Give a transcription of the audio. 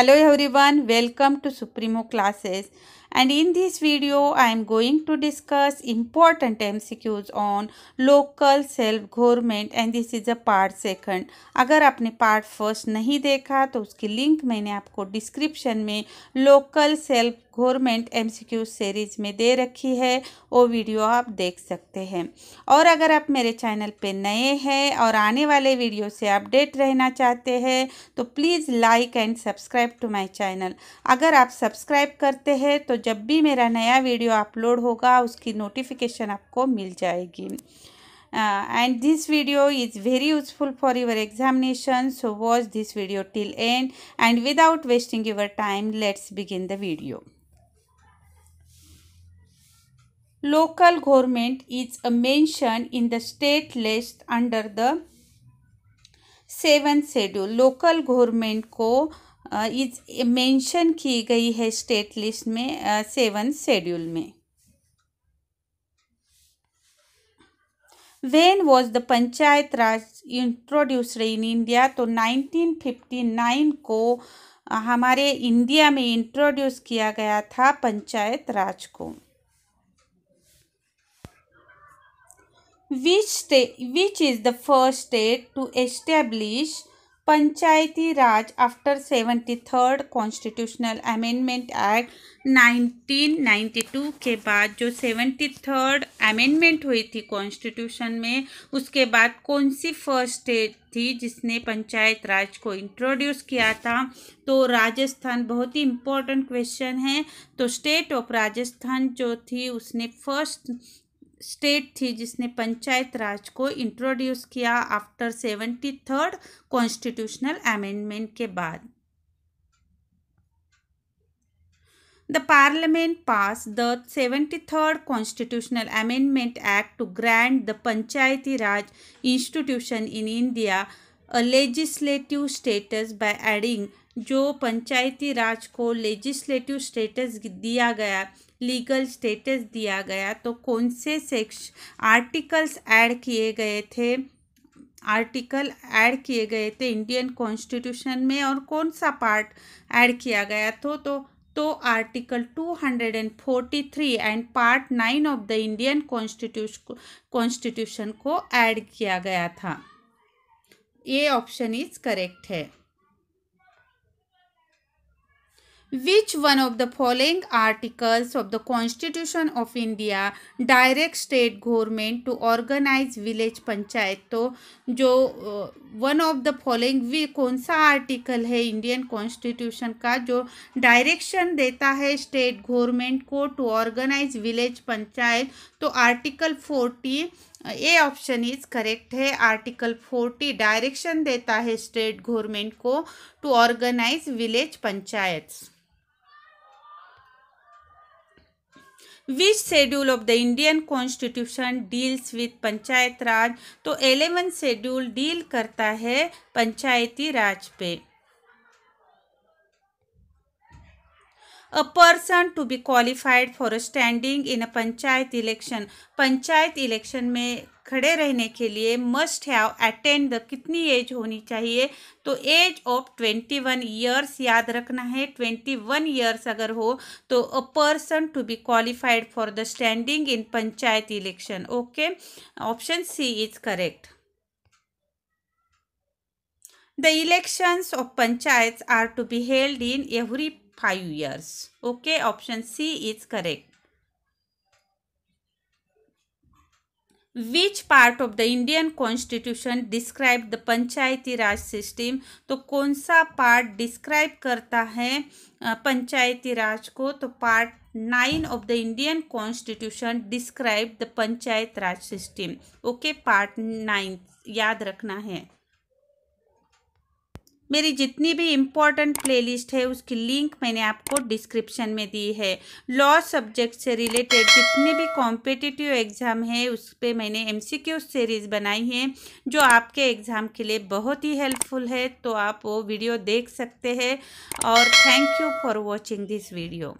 hello everyone welcome to supremo classes and in this video i am going to discuss important mcqs on local self government and this is a part second agar aapne part first nahi dekha to uski link maine aapko description mein local self government MCQ series में दे रखी है वो video आप देख सकते हैं और अगर आप मेरे चैनल पे नए हैं और आने वाले वीडियो से अपडेट रहना चाहते हैं तो please like and subscribe to my channel अगर आप सब्सक्राइब करते हैं तो जब भी मेरा नया वीडियो अपलोड होगा उसकी नोटिफिकेशन आपको मिल जाएगी uh, and this video is very useful for your examination so watch this video till end and without wasting your time let's begin the video local government is mentioned in the state list under the seven schedule local government को is mention की गई है state list में seven schedule में when was the panchayat raj introduced in India तो 1959 को हमारे India में इंट्रोड्यूस किया गया था पंचायत राज को which state which is the first state to establish Panchayati Raj after 73rd Constitutional Amendment Act 1992 के बाद जो सेवेंटी थर्ड अमेंडमेंट हुई थी कॉन्स्टिट्यूशन में उसके बाद कौन सी फर्स्ट स्टेट थी जिसने पंचायत राज को इंट्रोड्यूस किया था तो राजस्थान बहुत ही इम्पोर्टेंट क्वेश्चन है तो स्टेट ऑफ राजस्थान जो थी उसने फर्स्ट स्टेट थी जिसने पंचायत राज को इंट्रोड्यूस किया after seventy third constitutional amendment के बाद the parliament pass the seventy third constitutional amendment act to grant the panchayati raj institution in India a legislative status by adding जो पंचायती राज को लेजिस्लेटिव स्टेटस दिया गया लीगल स्टेटस दिया गया तो कौन से सेक्श आर्टिकल्स ऐड किए गए थे आर्टिकल ऐड किए गए थे इंडियन कॉन्स्टिट्यूशन में और कौन सा पार्ट ऐड किया गया तो तो तो article 243 and part nine of the Indian constitution constitution को ऐड किया गया था तो, तो ए ऑप्शन इज करेक्ट है which one of the following articles of the constitution of india directs state government to organize village panchayat तो जो one of the following वी कौन सा आर्टिकल है इंडियन कॉन्स्टिट्यूशन का जो डायरेक्शन देता है स्टेट गवर्नमेंट को टू ऑर्गेनाइज विलेज पंचायत तो article forty a option is correct है आर्टिकल फोर्टी डायरेक्शन देता है स्टेट गवर्नमेंट को to organize village panchayats which schedule of the Indian constitution deals with panchayat raj तो एलेवन शेड्यूल डील करता है पंचायती राज पे a person to be qualified for standing in a panchayat election panchayat election में खड़े रहने के लिए मस्ट हैव अटेंड द कितनी एज होनी चाहिए तो age of twenty one years याद रखना है ट्वेंटी वन ईयर्स अगर हो तो a person to be qualified for the standing in panchayat election okay option c is correct the elections of panchayat are to be held in every five years okay option c is correct which part of the Indian constitution describe the panchayati raj system तो कौन सा part describe करता है पंचायती राज को तो part nine of the Indian constitution describe the panchayat raj system okay part nine याद रखना है मेरी जितनी भी इम्पॉर्टेंट प्लेलिस्ट है उसकी लिंक मैंने आपको डिस्क्रिप्शन में दी है लॉ सब्जेक्ट से रिलेटेड जितने भी कॉम्पिटिटिव एग्ज़ाम है उस पर मैंने एम सीरीज़ बनाई है जो आपके एग्ज़ाम के लिए बहुत ही हेल्पफुल है तो आप वो वीडियो देख सकते हैं और thank you for watching this video